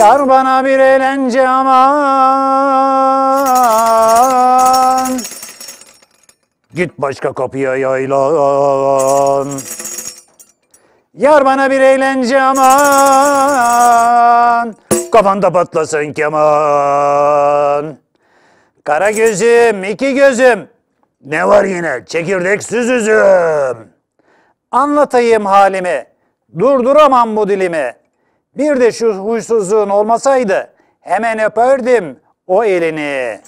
Yar bana bir eğlence aman Git başka kapıya yaylan Yar bana bir eğlence aman Kafanda patlasın keman Kara gözüm, iki gözüm Ne var yine çekirdek süzüzüm Anlatayım halimi Durduramam bu dilimi bir de şu huysuzluğun olmasaydı hemen öperdim o elini.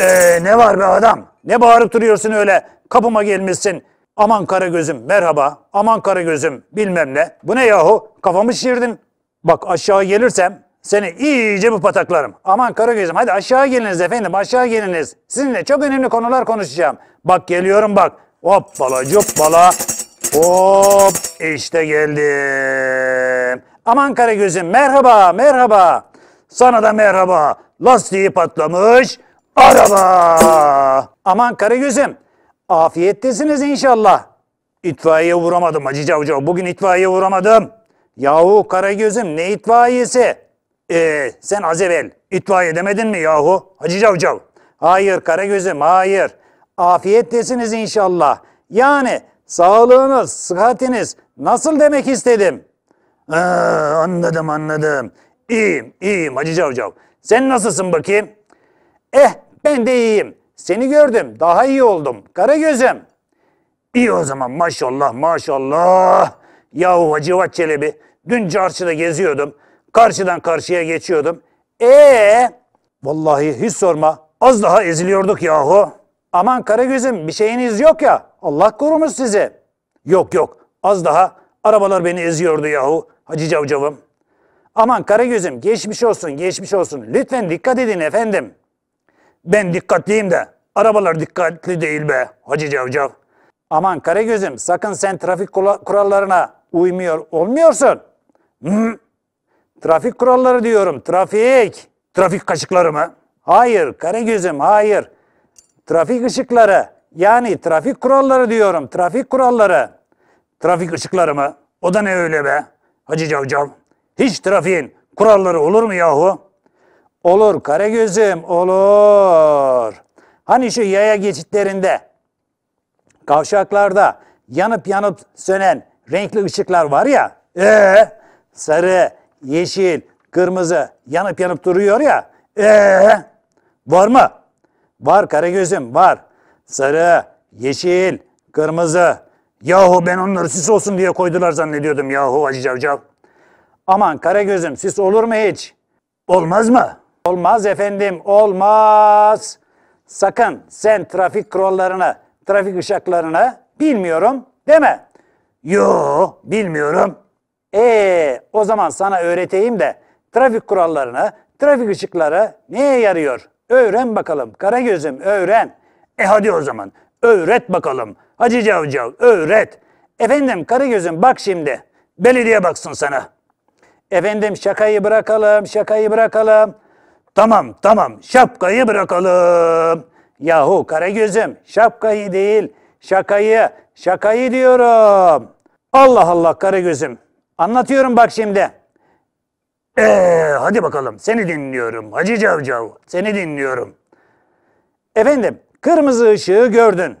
Ee, ne var be adam? Ne bağırıp duruyorsun öyle? Kapıma gelmişsin. Aman kara gözüm merhaba. Aman kara gözüm bilmem ne. Bu ne yahu? Kafamı şişirdin. Bak aşağı gelirsem seni iyice bu pataklarım. Aman kara gözüm hadi aşağı geliniz efendim aşağı geliniz. Sizinle çok önemli konular konuşacağım. Bak geliyorum bak. Hoppala cuppala. Hop işte geldim. Aman Karagöz'üm merhaba merhaba. Sana da merhaba. Lastiği patlamış araba. Aman Karagöz'üm afiyettesiniz inşallah. İtfaiye vuramadım Hacı Cavcav. Bugün itfaiye vuramadım. Yahu Karagöz'üm ne itfaiyesi? Ee, sen az evvel itfaiye demedin mi yahu Hacı Cavcav? Hayır Karagöz'üm hayır. Afiyettesiniz inşallah. Yani sağlığınız, sıhhatiniz nasıl demek istedim? Ha, anladım anladım. İyiyim iyiyim Hacı Cavcav. Sen nasılsın bakayım? Eh ben de iyiyim. Seni gördüm daha iyi oldum. Kara gözüm. İyi o zaman maşallah maşallah. Yahu Hacı Çelebi dün çarşıda geziyordum. Karşıdan karşıya geçiyordum. Ee, Vallahi hiç sorma az daha eziliyorduk yahu. Aman kara gözüm bir şeyiniz yok ya Allah korumuş sizi. Yok yok az daha arabalar beni eziyordu yahu. Hacı Cavcav'ım. Aman Karagöz'üm geçmiş olsun geçmiş olsun. Lütfen dikkat edin efendim. Ben dikkatliyim de arabalar dikkatli değil be Hacı Cavcav. Aman Karagöz'üm sakın sen trafik kurallarına uymuyor olmuyorsun. Hmm. Trafik kuralları diyorum trafik. Trafik kaşıkları mı? Hayır Karagöz'üm hayır. Trafik ışıkları yani trafik kuralları diyorum trafik kuralları. Trafik ışıkları mı? O da ne öyle be? Hacı Cavcav hiç trafiğin kuralları olur mu yahu? Olur Karagöz'üm olur. Hani şu yaya geçitlerinde, kavşaklarda yanıp yanıp sönen renkli ışıklar var ya. Ee, sarı, yeşil, kırmızı yanıp yanıp duruyor ya. Ee, var mı? Var Karagöz'üm var. Sarı, yeşil, kırmızı Yahu ben onları süs olsun diye koydular zannediyordum yahu acı Cavcav. Aman kara gözüm, süs olur mu hiç? Olmaz mı? Olmaz efendim olmaz. Sakın sen trafik kurallarına, trafik ışıklarına bilmiyorum deme. Yo bilmiyorum. Ee o zaman sana öğreteyim de trafik kurallarını, trafik ışıkları neye yarıyor? Öğren bakalım kara gözüm, öğren. E hadi o zaman Öğret bakalım. Hacı Cavcav öğret. Efendim Karagöz'üm bak şimdi. Belediye baksın sana. Efendim şakayı bırakalım, şakayı bırakalım. Tamam tamam şapkayı bırakalım. Yahu Karagöz'üm şapkayı değil şakayı, şakayı diyorum. Allah Allah Karagöz'üm. Anlatıyorum bak şimdi. Ee, hadi bakalım seni dinliyorum Hacı Cavcav seni dinliyorum. Efendim Kırmızı ışığı gördün.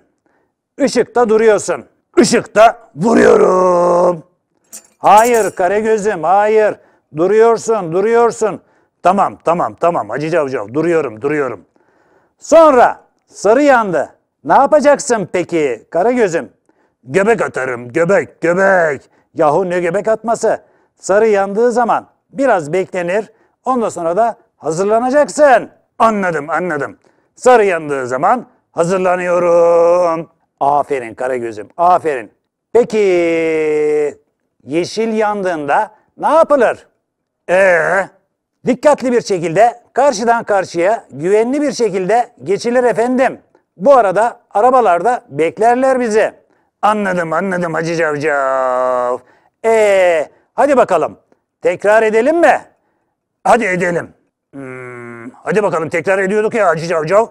Işıkta duruyorsun. Işıkta vuruyorum. Hayır Karagöz'üm hayır. Duruyorsun duruyorsun. Tamam tamam tamam Hacı Cavcav duruyorum duruyorum. Sonra sarı yandı. Ne yapacaksın peki Karagöz'üm? Göbek atarım göbek göbek. Yahu ne göbek atması? Sarı yandığı zaman biraz beklenir. Ondan sonra da hazırlanacaksın. Anladım anladım. Sarı yandığı zaman hazırlanıyorum. Aferin Kara gözüm, aferin. Peki yeşil yandığında ne yapılır? Ee, dikkatli bir şekilde karşıdan karşıya güvenli bir şekilde geçilir efendim. Bu arada arabalarda beklerler bizi. Anladım anladım Hacı Cavcav. Ee, hadi bakalım. Tekrar edelim mi? Hadi edelim. Hmm. Efendim hadi bakalım tekrar ediyorduk ya Hacı Cavcav.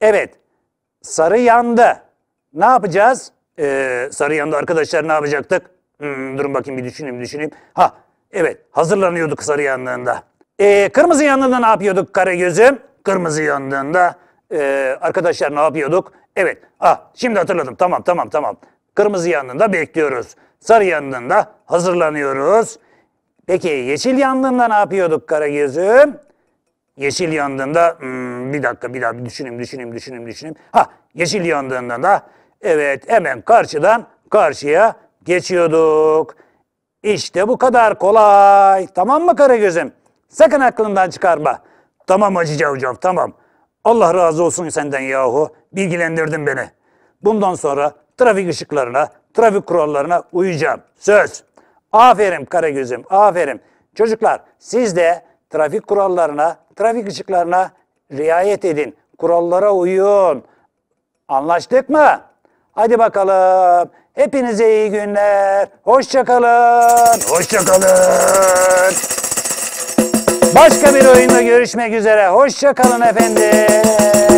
Evet sarı yandı. Ne yapacağız? Ee, sarı yandı arkadaşlar ne yapacaktık? Hmm, durun bakayım bir düşüneyim düşüneyim. Ha evet hazırlanıyorduk sarı yandığında. Ee, kırmızı yandığında ne yapıyorduk kare gözüm? Kırmızı yandığında e, arkadaşlar ne yapıyorduk? Evet ah şimdi hatırladım tamam tamam tamam. Kırmızı yandığında bekliyoruz. Sarı yandığında hazırlanıyoruz. Peki yeşil yandığında ne yapıyorduk kara gözüm? Yeşil yandığında hmm, bir dakika bir daha bir düşüneyim düşüneyim düşüneyim düşüneyim. Ha yeşil yandığında da evet hemen karşıdan karşıya geçiyorduk. İşte bu kadar kolay. Tamam mı kara gözüm Sakın aklından çıkarma. Tamam Hacı Cavcav tamam. Allah razı olsun senden yahu. Bilgilendirdin beni. Bundan sonra trafik ışıklarına, trafik kurallarına uyacağım. Söz. Aferin gözüm aferin. Çocuklar siz de trafik kurallarına, trafik ışıklarına riayet edin. Kurallara uyun. Anlaştık mı? Hadi bakalım. Hepinize iyi günler. Hoşçakalın. Hoşçakalın. Başka bir oyunda görüşmek üzere. Hoşçakalın efendim.